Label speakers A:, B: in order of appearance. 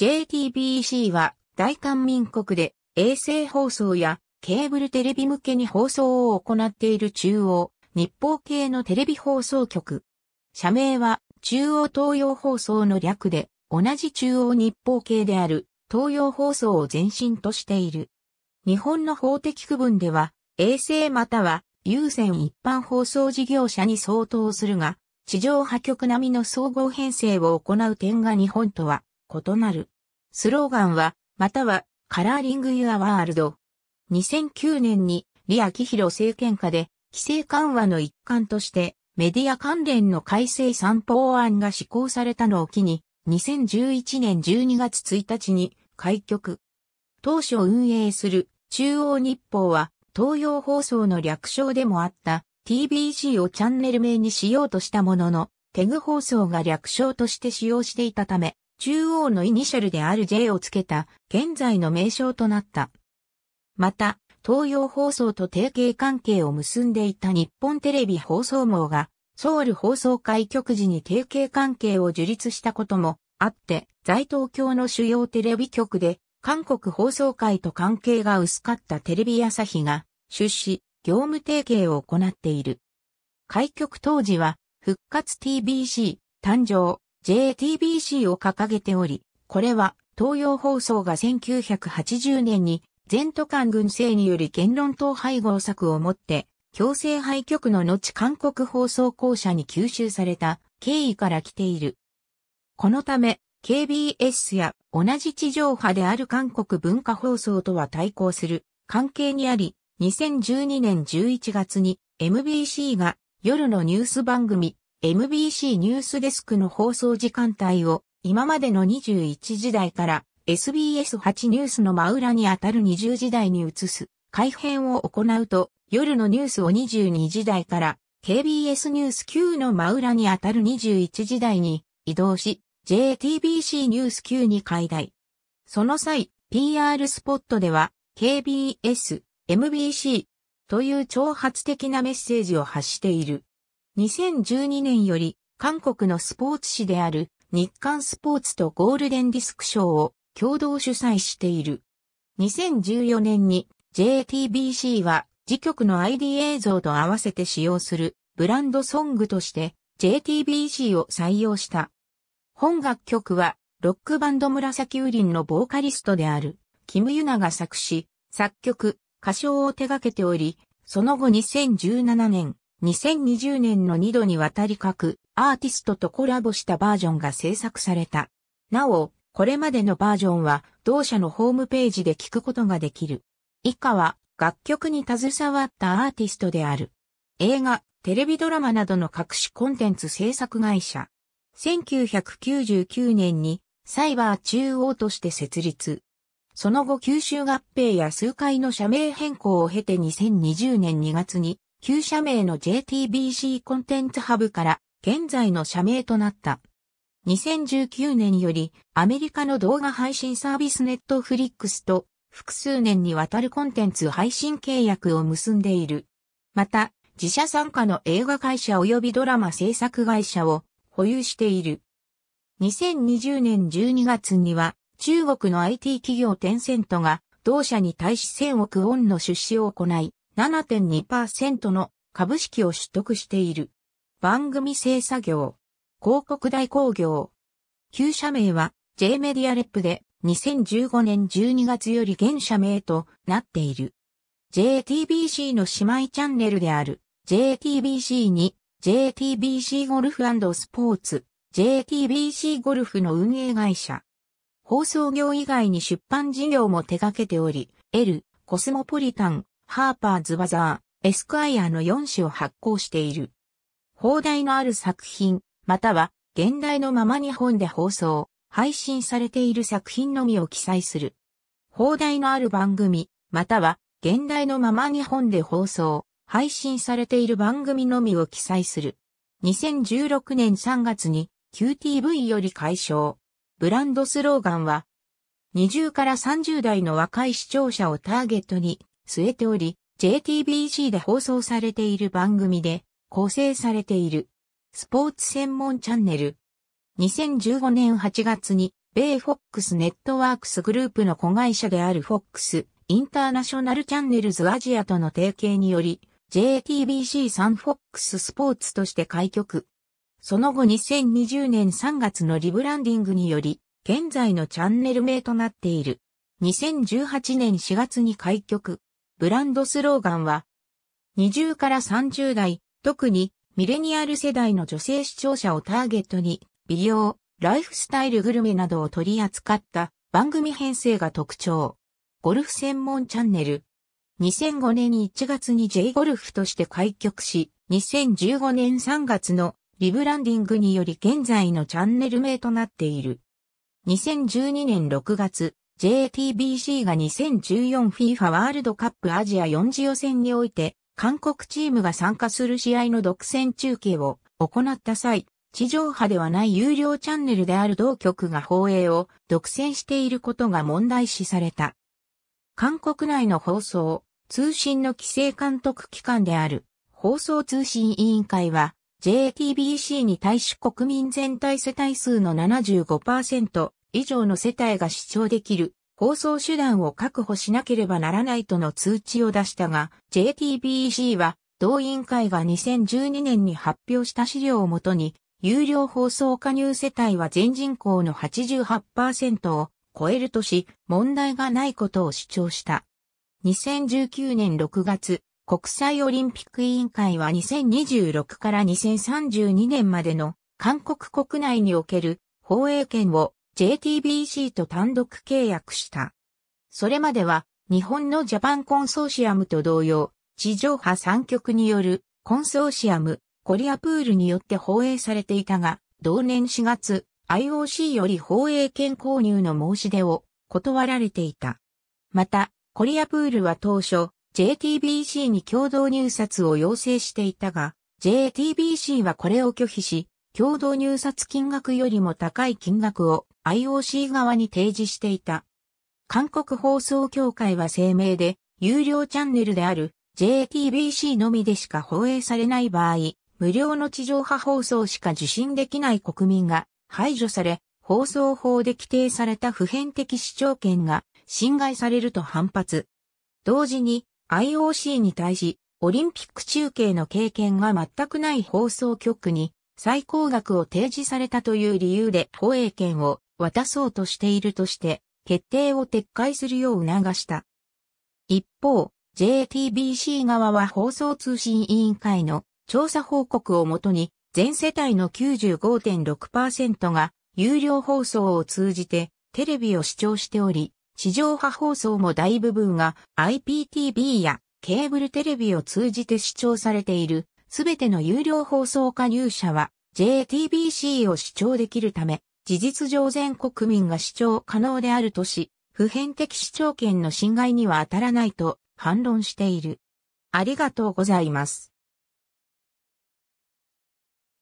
A: JTBC は大韓民国で衛星放送やケーブルテレビ向けに放送を行っている中央日報系のテレビ放送局。社名は中央東洋放送の略で同じ中央日報系である東洋放送を前身としている。日本の法的区分では衛星または優先一般放送事業者に相当するが、地上波局並みの総合編成を行う点が日本とは異なる。スローガンは、または、カラーリング・ユア・ワールド。2009年に、李明ロ政権下で、規制緩和の一環として、メディア関連の改正三法案が施行されたのを機に、2011年12月1日に開局。当初運営する中央日報は東洋放送の略称でもあった TBC をチャンネル名にしようとしたものの、テグ放送が略称として使用していたため、中央のイニシャルである J をつけた現在の名称となった。また、東洋放送と提携関係を結んでいた日本テレビ放送網が、ソウル放送会局時に提携関係を樹立したこともあって、在東京の主要テレビ局で、韓国放送会と関係が薄かったテレビ朝日が、出資、業務提携を行っている。開局当時は、復活 TBC、誕生、JTBC を掲げており、これは東洋放送が1980年に全都間軍政により言論統配合策をもって強制廃局の後韓国放送公社に吸収された経緯から来ている。このため KBS や同じ地上波である韓国文化放送とは対抗する関係にあり、2012年11月に MBC が夜のニュース番組 MBC ニュースデスクの放送時間帯を今までの21時台から SBS8 ニュースの真裏にあたる20時台に移す改編を行うと夜のニュースを22時台から KBS ニュース9の真裏にあたる21時台に移動し JTBC ニュース9に解題。その際 PR スポットでは KBS、MBC という挑発的なメッセージを発している。2012年より韓国のスポーツ紙である日刊スポーツとゴールデンディスク賞を共同主催している。2014年に JTBC は自局の ID 映像と合わせて使用するブランドソングとして JTBC を採用した。本楽曲はロックバンド紫雨林のボーカリストであるキムユナが作詞、作曲、歌唱を手掛けており、その後2017年2020年の2度にわたり各アーティストとコラボしたバージョンが制作された。なお、これまでのバージョンは同社のホームページで聞くことができる。以下は楽曲に携わったアーティストである。映画、テレビドラマなどの各種コンテンツ制作会社。1999年にサイバー中央として設立。その後吸収合併や数回の社名変更を経て2020年2月に旧社名の JTBC コンテンツハブから現在の社名となった。2019年よりアメリカの動画配信サービスネットフリックスと複数年にわたるコンテンツ配信契約を結んでいる。また、自社参加の映画会社及びドラマ制作会社を保有している。2020年12月には中国の IT 企業テンセントが同社に対し1000億ウォンの出資を行い、7.2%の株式を取得している。番組制作業、広告代行業。旧社名は J メディアレップで2015年12月より現社名となっている。JTBC の姉妹チャンネルである JTBC に JTBC ゴルフスポーツ JTBC ゴルフの運営会社。放送業以外に出版事業も手掛けており、L、コスモポリタン、ハーパーズバザー、エスクアイアの4種を発行している。放題のある作品、または現代のまま日本で放送、配信されている作品のみを記載する。放題のある番組、または現代のまま日本で放送、配信されている番組のみを記載する。2016年3月に QTV より解消。ブランドスローガンは、20から30代の若い視聴者をターゲットに据えており、JTBC で放送されている番組で構成されている。スポーツ専門チャンネル。2015年8月に、米 FOX ネットワークスグループの子会社である FOX インターナショナルチャンネルズアジアとの提携により、JTBC サンフックススポーツとして開局。その後2020年3月のリブランディングにより、現在のチャンネル名となっている。2018年4月に開局。ブランドスローガンは、20から30代、特にミレニアル世代の女性視聴者をターゲットに、美容、ライフスタイルグルメなどを取り扱った番組編成が特徴。ゴルフ専門チャンネル。2005年1月に J ゴルフとして開局し、2015年3月のリブランディングにより現在のチャンネル名となっている。2012年6月、JTBC が 2014FIFA ワールドカップアジア4次予選において、韓国チームが参加する試合の独占中継を行った際、地上波ではない有料チャンネルである同局が放映を独占していることが問題視された。韓国内の放送、通信の規制監督機関である放送通信委員会は JTBC に対し国民全体世帯数の75%以上の世帯が視聴できる放送手段を確保しなければならないとの通知を出したが、JTBC は同委員会が2012年に発表した資料をもとに、有料放送加入世帯は全人口の88%を超えるとし、問題がないことを主張した。2019年6月、国際オリンピック委員会は2026から2032年までの韓国国内における放映権を JTBC と単独契約した。それまでは、日本のジャパンコンソーシアムと同様、地上波3局によるコンソーシアム、コリアプールによって放映されていたが、同年4月、IOC より放映権購入の申し出を断られていた。また、コリアプールは当初、JTBC に共同入札を要請していたが、JTBC はこれを拒否し、共同入札金額よりも高い金額を IOC 側に提示していた。韓国放送協会は声明で、有料チャンネルである JTBC のみでしか放映されない場合、無料の地上波放送しか受信できない国民が排除され、放送法で規定された普遍的視聴権が侵害されると反発。同時に IOC に対し、オリンピック中継の経験が全くない放送局に最高額を提示されたという理由で放映権を渡そうとしているとして、決定を撤回するよう促した。一方、JTBC 側は放送通信委員会の調査報告をもとに、全世帯の95.6%が有料放送を通じてテレビを視聴しており、地上波放送も大部分が IPTV やケーブルテレビを通じて視聴されているすべての有料放送加入者は JTBC を視聴できるため事実上全国民が主張可能であるとし、普遍的主張権の侵害には当たらないと反論している。ありがとうございます。